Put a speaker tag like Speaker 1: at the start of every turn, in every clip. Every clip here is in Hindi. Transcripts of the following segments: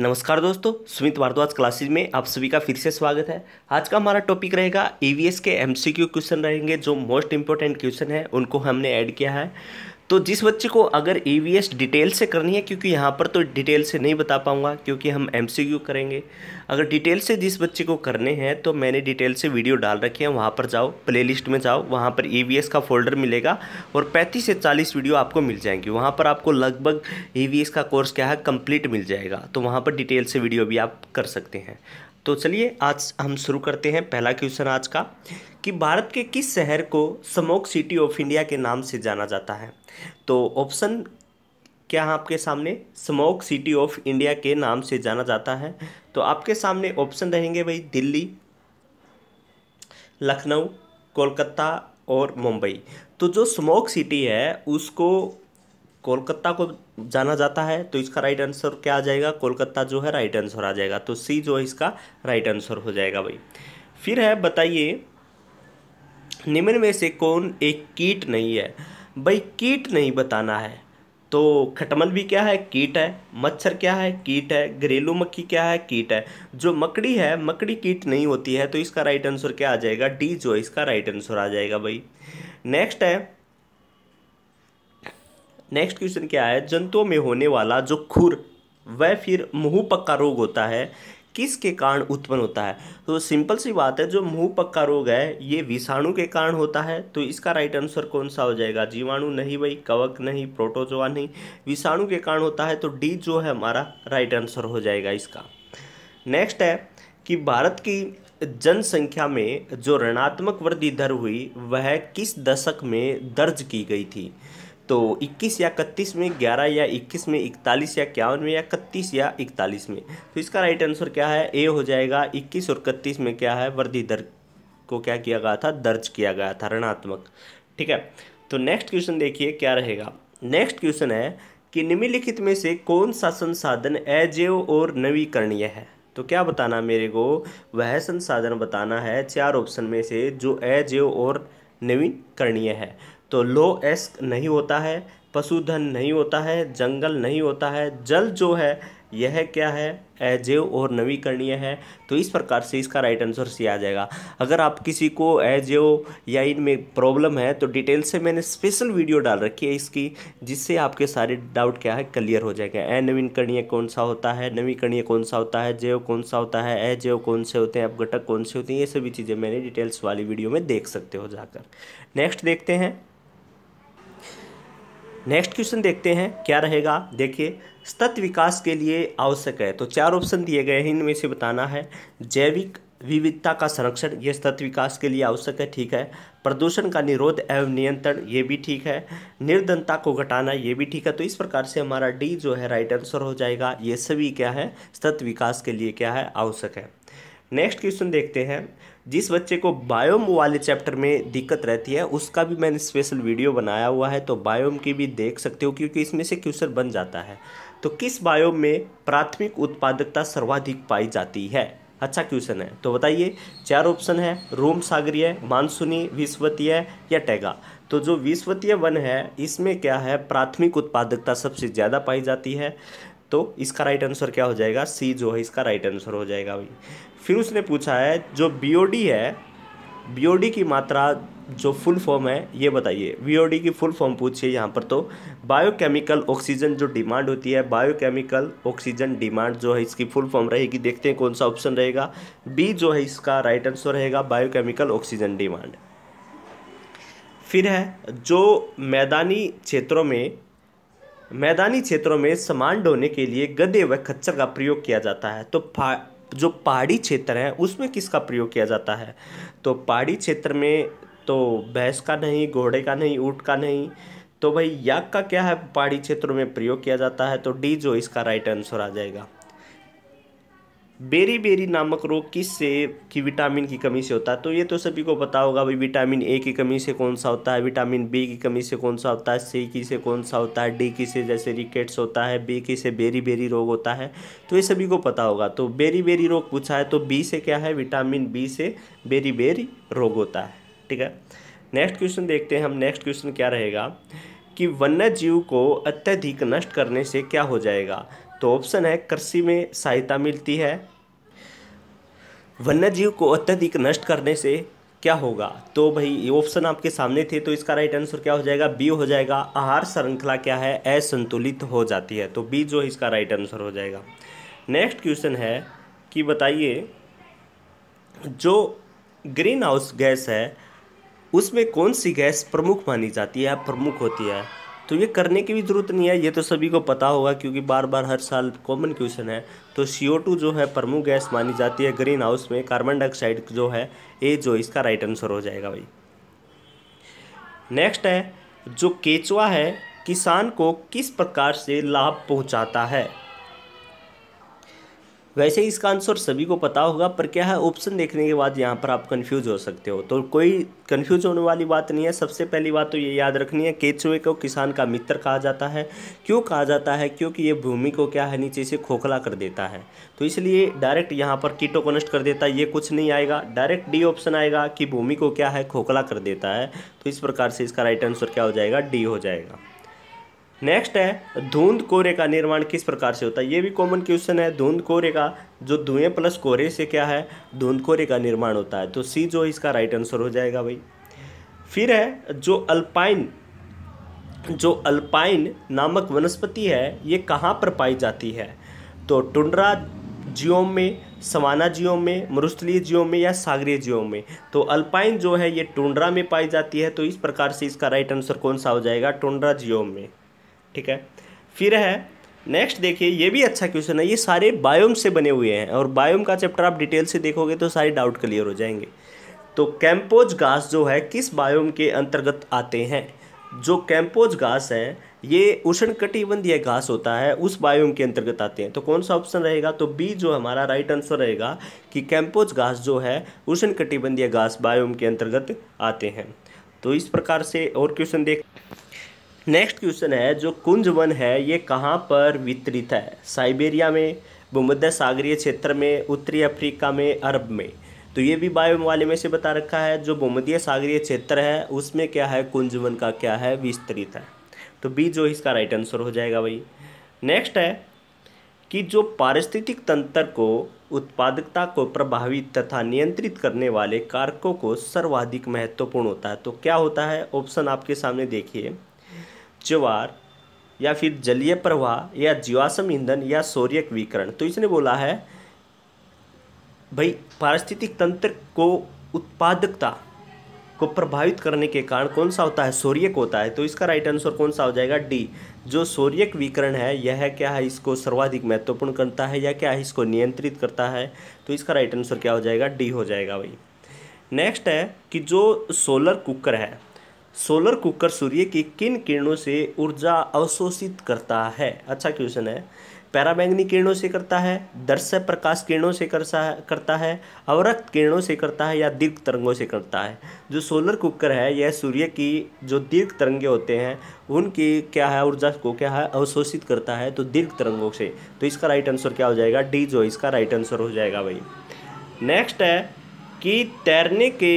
Speaker 1: नमस्कार दोस्तों सुमित भारद्वाज क्लासेज में आप सभी का फिर से स्वागत है आज का हमारा टॉपिक रहेगा ई के एमसीक्यू क्वेश्चन रहेंगे जो मोस्ट इंपॉर्टेंट क्वेश्चन है उनको हमने ऐड किया है तो जिस बच्चे को अगर ई वी एस डिटेल से करनी है क्योंकि यहाँ पर तो डिटेल से नहीं बता पाऊँगा क्योंकि हम एम सी करेंगे अगर डिटेल से जिस बच्चे को करने हैं तो मैंने डिटेल से वीडियो डाल रखे हैं वहाँ पर जाओ प्लेलिस्ट में जाओ वहाँ पर ई वी एस का फोल्डर मिलेगा और पैंतीस से चालीस वीडियो आपको मिल जाएंगी वहाँ पर आपको लगभग ई वी एस का कोर्स क्या है कम्प्लीट मिल जाएगा तो वहाँ पर डिटेल से वीडियो भी आप कर सकते हैं तो चलिए आज हम शुरू करते हैं पहला क्वेश्चन आज का कि भारत के किस शहर को स्मोक सिटी ऑफ इंडिया के नाम से जाना जाता है तो ऑप्शन क्या आपके सामने स्मोक सिटी ऑफ इंडिया के नाम से जाना जाता है तो आपके सामने ऑप्शन रहेंगे भाई दिल्ली लखनऊ कोलकाता और मुंबई तो जो स्मोक सिटी है उसको कोलकाता को जाना जाता है तो इसका राइट आंसर क्या आ जाएगा कोलकाता जो है राइट आंसर आ जाएगा तो सी जो है इसका राइट आंसर हो जाएगा भाई फिर है बताइए निम्न में से कौन एक कीट नहीं है भाई कीट नहीं बताना है तो खटमल भी क्या है कीट है मच्छर क्या है कीट है घरेलू मक्खी क्या है कीट है जो मकड़ी है मकड़ी कीट नहीं होती है तो इसका राइट आंसर क्या आ जाएगा डी जो है इसका राइट आंसर आ जाएगा भाई नेक्स्ट है नेक्स्ट क्वेश्चन क्या है जंतुओं में होने वाला जो खुर वह फिर मुँह पक्का रोग होता है किसके कारण उत्पन्न होता है तो सिंपल सी बात है जो मुँह पक्का रोग है ये विषाणु के कारण होता है तो इसका राइट आंसर कौन सा हो जाएगा जीवाणु नहीं भाई कवक नहीं प्रोटोजोआ नहीं विषाणु के कारण होता है तो डी जो है हमारा राइट आंसर हो जाएगा इसका नेक्स्ट है कि भारत की जनसंख्या में जो ऋणात्मक वृद्धि दर हुई वह किस दशक में दर्ज की गई थी तो 21 या 31 में 11 या 21 में 41 या इक्यावन में या 31 या 41 में तो इसका राइट आंसर क्या है ए हो जाएगा 21 और 31 में क्या है वृद्धि दर को क्या किया गया था दर्ज किया गया था ऋणात्मक ठीक है तो नेक्स्ट क्वेश्चन देखिए क्या रहेगा नेक्स्ट क्वेश्चन है कि निम्नलिखित में से कौन सा संसाधन एजेव और नवीकरणीय है तो क्या बताना मेरे को वह संसाधन बताना है चार ऑप्शन में से जो एजेव और नवीकरणीय है तो लो एस्क नहीं होता है पशुधन नहीं होता है जंगल नहीं होता है जल जो है यह क्या है एजेव और नवीकरणीय है तो इस प्रकार से इसका राइट आंसर सी आ जाएगा अगर आप किसी को एजेव या इनमें प्रॉब्लम है तो डिटेल से मैंने स्पेशल वीडियो डाल रखी है इसकी जिससे आपके सारे डाउट क्या है क्लियर हो जाएगा नवीनकरणीय कौन सा होता है नवीकरणीय कौन सा होता है जेव कौन सा होता है जेव कौन से होते हैं अपघटक कौन से होते हैं ये सभी चीज़ें मैंने डिटेल्स वाली वीडियो में देख सकते हो जाकर नेक्स्ट देखते हैं नेक्स्ट क्वेश्चन देखते हैं क्या रहेगा देखिए सतत विकास के लिए आवश्यक है तो चार ऑप्शन दिए गए हैं इनमें से बताना है जैविक विविधता का संरक्षण ये सतत विकास के लिए आवश्यक है ठीक है प्रदूषण का निरोध एवं नियंत्रण ये भी ठीक है निर्धनता को घटाना ये भी ठीक है तो इस प्रकार से हमारा डी जो है राइट आंसर हो जाएगा ये सभी क्या है सतत विकास के लिए क्या है आवश्यक है नेक्स्ट क्वेश्चन देखते हैं जिस बच्चे को बायोम वाले चैप्टर में दिक्कत रहती है उसका भी मैंने स्पेशल वीडियो बनाया हुआ है तो बायोम की भी देख सकते हो क्योंकि इसमें से क्वेश्चन बन जाता है तो किस बायोम में प्राथमिक उत्पादकता सर्वाधिक पाई जाती है अच्छा क्वेश्चन है तो बताइए चार ऑप्शन है रोम सागरीय मानसूनी विश्वतीय या टैगा तो जो विश्वतीय वन है इसमें क्या है प्राथमिक उत्पादकता सबसे ज़्यादा पाई जाती है तो इसका राइट आंसर क्या हो जाएगा सी जो है इसका राइट आंसर हो जाएगा भाई फिर उसने पूछा है जो बीओडी है बीओडी की मात्रा जो फुल फॉर्म है ये बताइए बीओडी की फुल फॉर्म पूछिए यहाँ पर तो बायोकेमिकल ऑक्सीजन जो डिमांड होती है बायोकेमिकल ऑक्सीजन डिमांड जो है इसकी फुल फॉर्म रहेगी देखते हैं कौन सा ऑप्शन रहेगा बी जो है इसका राइट आंसर रहेगा बायोकेमिकल ऑक्सीजन डिमांड फिर है जो मैदानी क्षेत्रों में मैदानी क्षेत्रों में सामान ढोने के लिए गदे व खच्चर का प्रयोग किया जाता है तो जो पहाड़ी क्षेत्र है उसमें किसका प्रयोग किया जाता है तो पहाड़ी क्षेत्र में तो भैंस का नहीं घोड़े का नहीं ऊँट का नहीं तो भाई याक का क्या है पहाड़ी क्षेत्रों में प्रयोग किया जाता है तो डी जो इसका राइट आंसर आ जाएगा बेरी बेरी नामक रोग किस से कि विटामिन की कमी से होता है तो ये तो सभी को पता होगा भाई विटामिन ए की कमी से कौन सा होता है विटामिन बी की कमी से कौन सा होता है सी की से कौन सा होता है डी की से जैसे रिकेट्स होता है बी की से बेरी बेरी रोग होता है तो ये सभी को पता होगा तो बेरी बेरी रोग पूछा है तो बी से क्या है विटामिन बी से बेरी बेरी रोग होता है ठीक है नेक्स्ट क्वेश्चन देखते हैं हम नेक्स्ट क्वेश्चन क्या रहेगा कि वन्य जीव को अत्यधिक नष्ट करने से क्या हो जाएगा तो ऑप्शन है कृषि में सहायता मिलती है वन्य जीव को अत्यधिक नष्ट करने से क्या होगा तो भाई ये ऑप्शन आपके सामने थे तो इसका राइट आंसर क्या हो जाएगा बी हो जाएगा आहार श्रृंखला क्या है असंतुलित हो जाती है तो बी जो इसका राइट आंसर हो जाएगा नेक्स्ट क्वेश्चन है कि बताइए जो ग्रीन हाउस गैस है उसमें कौन सी गैस प्रमुख मानी जाती है प्रमुख होती है तो ये करने की भी ज़रूरत नहीं है ये तो सभी को पता होगा क्योंकि बार बार हर साल कॉमन क्वेश्चन है तो सी जो है प्रमुख गैस मानी जाती है ग्रीन हाउस में कार्बन डाइऑक्साइड जो है ए जो इसका राइट आंसर हो जाएगा भाई नेक्स्ट है जो केचुआ है किसान को किस प्रकार से लाभ पहुंचाता है वैसे ही इसका आंसर सभी को पता होगा पर क्या है ऑप्शन देखने के बाद यहाँ पर आप कन्फ्यूज हो सकते हो तो कोई कन्फ्यूज होने वाली बात नहीं है सबसे पहली बात तो ये याद रखनी है केचुए को किसान का मित्र कहा जाता है क्यों कहा जाता है क्योंकि ये भूमि को क्या है नीचे से खोखला कर देता है तो इसलिए डायरेक्ट यहाँ पर कीटो नष्ट कर देता है ये कुछ नहीं आएगा डायरेक्ट डी ऑप्शन आएगा कि भूमि को क्या है खोखला कर देता है तो इस प्रकार से इसका राइट आंसर क्या हो जाएगा डी हो जाएगा नेक्स्ट है धुंध कोहरे का निर्माण किस प्रकार से होता है ये भी कॉमन क्वेश्चन है धुंध कोहरे का जो धुएं प्लस कोहरे से क्या है धुंध कोहरे का निर्माण होता है तो सी जो इसका राइट आंसर हो जाएगा भाई फिर है जो अल्पाइन जो अल्पाइन नामक वनस्पति है ये कहाँ पर पाई जाती है तो टुंड्रा जियो में सवाना जियोम में मरुस्थलीय जियोम में या सागरीय जियो में तो अल्पाइन जो है ये टुंड्रा में पाई जाती है तो इस प्रकार से इसका राइट आंसर कौन सा हो जाएगा टुंड्रा जियो में ठीक है फिर है नेक्स्ट देखिए ये भी अच्छा क्वेश्चन है ये सारे बायोम से बने हुए हैं और बायोम का चैप्टर आप डिटेल से देखोगे तो सारे डाउट क्लियर हो जाएंगे तो कैंपोज घास जो है किस बायोम के अंतर्गत आते हैं जो कैंपोज घास है ये उष्ण कटिबंधीय घास होता है उस बायोम के अंतर्गत आते हैं तो कौन सा ऑप्शन रहेगा तो बी जो हमारा राइट आंसर रहेगा कि कैम्पोज घास जो है उष्ण कटिबंधीय घास बायोम के अंतर्गत आते हैं तो इस प्रकार से और क्वेश्चन देख नेक्स्ट क्वेश्चन है जो कुंज वन है ये कहाँ पर वितरित है साइबेरिया में भूमध्य सागरीय क्षेत्र में उत्तरी अफ्रीका में अरब में तो ये भी बायो वाले में से बता रखा है जो भूमध्य सागरीय क्षेत्र है उसमें क्या है कुंज वन का क्या है विस्तृत है तो बी जो इसका राइट आंसर हो जाएगा भाई नेक्स्ट है कि जो पारिस्थितिक तंत्र को उत्पादकता को प्रभावित तथा नियंत्रित करने वाले कारकों को सर्वाधिक महत्वपूर्ण होता है तो क्या होता है ऑप्शन आपके सामने देखिए ज्वार या फिर जलीय प्रवाह या जीवाश्म ईंधन या सौर्यक विकरण तो इसने बोला है भाई पारिस्थितिक तंत्र को उत्पादकता को प्रभावित करने के कारण कौन सा होता है सौर्यक होता है तो इसका राइट आंसर कौन सा हो जाएगा डी जो सौर्यक विकरण है यह क्या है इसको सर्वाधिक महत्वपूर्ण करता है या क्या है इसको नियंत्रित करता है तो इसका राइट आंसर क्या हो जाएगा डी हो जाएगा भाई नेक्स्ट है कि जो सोलर कुकर है सोलर कुकर सूर्य की किन किरणों से ऊर्जा अवशोषित करता है अच्छा क्वेश्चन है पैराबैंगनी किरणों से करता है दर्श प्रकाश किरणों से करता है अवरक्त किरणों से करता है या दीर्घ तरंगों से करता है जो सोलर कुकर है यह सूर्य की जो दीर्घ तरंगे होते हैं उनकी क्या है ऊर्जा को क्या है अवशोषित करता है तो दीर्घ तरंगों से तो इसका राइट आंसर क्या हो जाएगा डी जो इसका राइट आंसर हो जाएगा भाई नेक्स्ट है कि तैरने के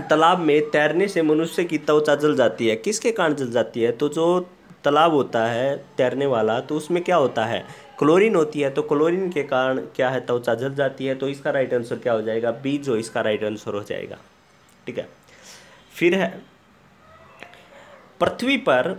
Speaker 1: तालाब में तैरने से मनुष्य की त्वचा जल जाती है किसके कारण जल जाती है तो जो तालाब होता है तैरने वाला तो उसमें क्या होता है क्लोरीन होती है तो क्लोरीन के कारण क्या है त्वचा जल जाती है तो इसका राइट आंसर क्या हो जाएगा बी जो इसका राइट आंसर हो जाएगा ठीक है फिर है पृथ्वी पर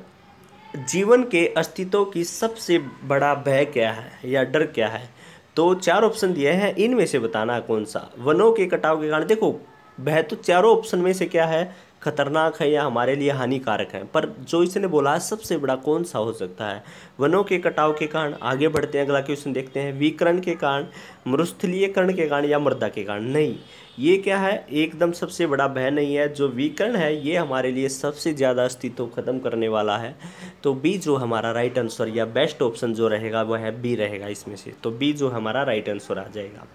Speaker 1: जीवन के अस्तित्व की सबसे बड़ा भय क्या है या डर क्या है तो चार ऑप्शन दिए हैं इनमें से बताना कौन सा वनों के कटाव के कारण देखो वह तो चारों ऑप्शन में से क्या है खतरनाक है या हमारे लिए हानिकारक है पर जो इसने बोला है सबसे बड़ा कौन सा हो सकता है वनों के कटाव के कारण आगे बढ़ते हैं अगला क्वेश्चन देखते हैं विकरण के कारण मरुस्थलीयकरण के कारण या मृदा के कारण नहीं ये क्या है एकदम सबसे बड़ा भय नहीं है जो विकरण है ये हमारे लिए सबसे ज़्यादा अस्तित्व ख़त्म करने वाला है तो बी जो हमारा राइट आंसर या बेस्ट ऑप्शन जो रहेगा वह है बी रहेगा इसमें से तो बी जो हमारा राइट आंसर आ जाएगा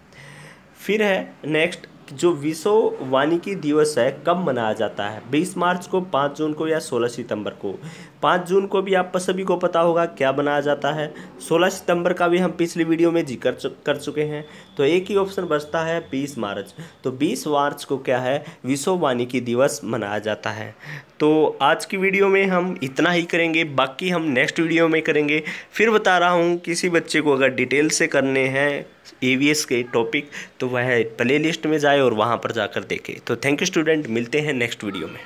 Speaker 1: फिर है नेक्स्ट जो विश्व वानिकी दिवस है कब मनाया जाता है 20 मार्च को 5 जून को या 16 सितंबर को 5 जून को भी आप सभी को पता होगा क्या मनाया जाता है 16 सितंबर का भी हम पिछली वीडियो में जिक्र कर चुके हैं तो एक ही ऑप्शन बचता है 20 मार्च तो 20 मार्च को क्या है विश्व वानिकी दिवस मनाया जाता है तो आज की वीडियो में हम इतना ही करेंगे बाकी हम नेक्स्ट वीडियो में करेंगे फिर बता रहा हूँ किसी बच्चे को अगर डिटेल से करने हैं ए के टॉपिक तो वह प्ले लिस्ट में जाए और वहाँ पर जाकर देखे तो थैंक यू स्टूडेंट मिलते हैं नेक्स्ट वीडियो में